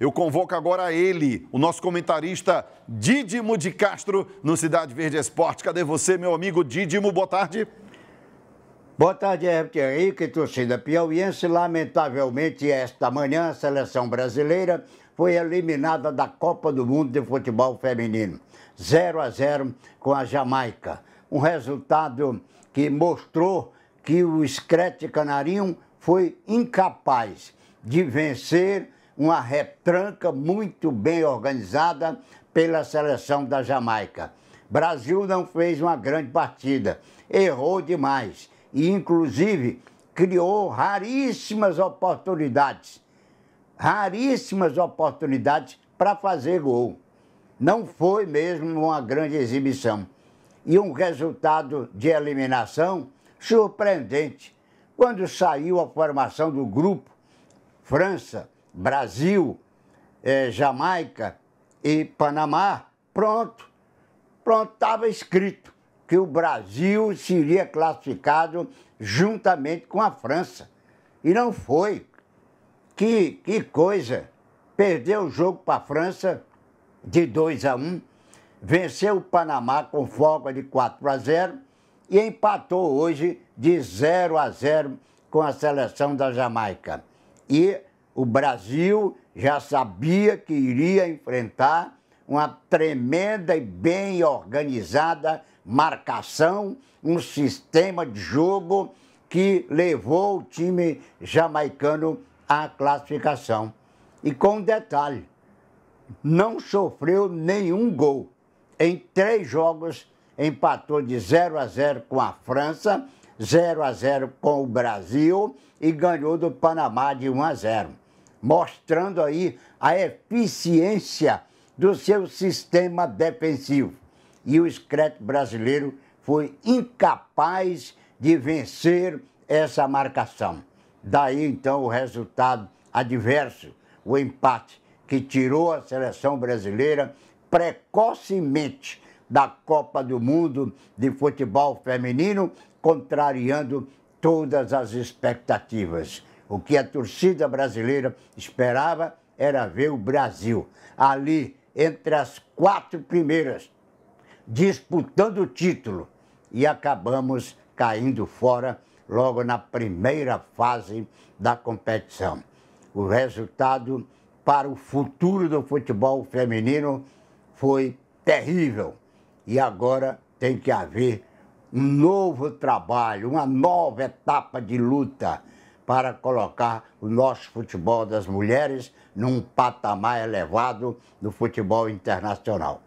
Eu convoco agora ele, o nosso comentarista Didimo de Castro, no Cidade Verde Esporte. Cadê você, meu amigo Didimo? Boa tarde. Boa tarde, Herbert é Henrique, torcida piauiense. Lamentavelmente, esta manhã, a seleção brasileira foi eliminada da Copa do Mundo de Futebol Feminino. 0 a 0 com a Jamaica. Um resultado que mostrou que o Screte Canarinho foi incapaz de vencer uma retranca muito bem organizada pela seleção da Jamaica. Brasil não fez uma grande partida, errou demais e, inclusive, criou raríssimas oportunidades raríssimas oportunidades para fazer gol. Não foi mesmo uma grande exibição. E um resultado de eliminação surpreendente. Quando saiu a formação do grupo, França, Brasil, é, Jamaica e Panamá, pronto, pronto, estava escrito que o Brasil seria classificado juntamente com a França. E não foi. Que, que coisa! Perdeu o jogo para a França de 2 a 1, um, venceu o Panamá com folga de 4 a 0 e empatou hoje de 0 a 0 com a seleção da Jamaica. E o Brasil já sabia que iria enfrentar uma tremenda e bem organizada marcação, um sistema de jogo que levou o time jamaicano à classificação. E com um detalhe, não sofreu nenhum gol. Em três jogos, empatou de 0 a 0 com a França, 0 a 0 com o Brasil e ganhou do Panamá de 1 a 0 mostrando aí a eficiência do seu sistema defensivo. E o excreto brasileiro foi incapaz de vencer essa marcação. Daí então o resultado adverso, o empate, que tirou a seleção brasileira precocemente da Copa do Mundo de futebol feminino, contrariando todas as expectativas. O que a torcida brasileira esperava era ver o Brasil ali entre as quatro primeiras, disputando o título. E acabamos caindo fora logo na primeira fase da competição. O resultado para o futuro do futebol feminino foi terrível. E agora tem que haver um novo trabalho, uma nova etapa de luta para colocar o nosso futebol das mulheres num patamar elevado do futebol internacional.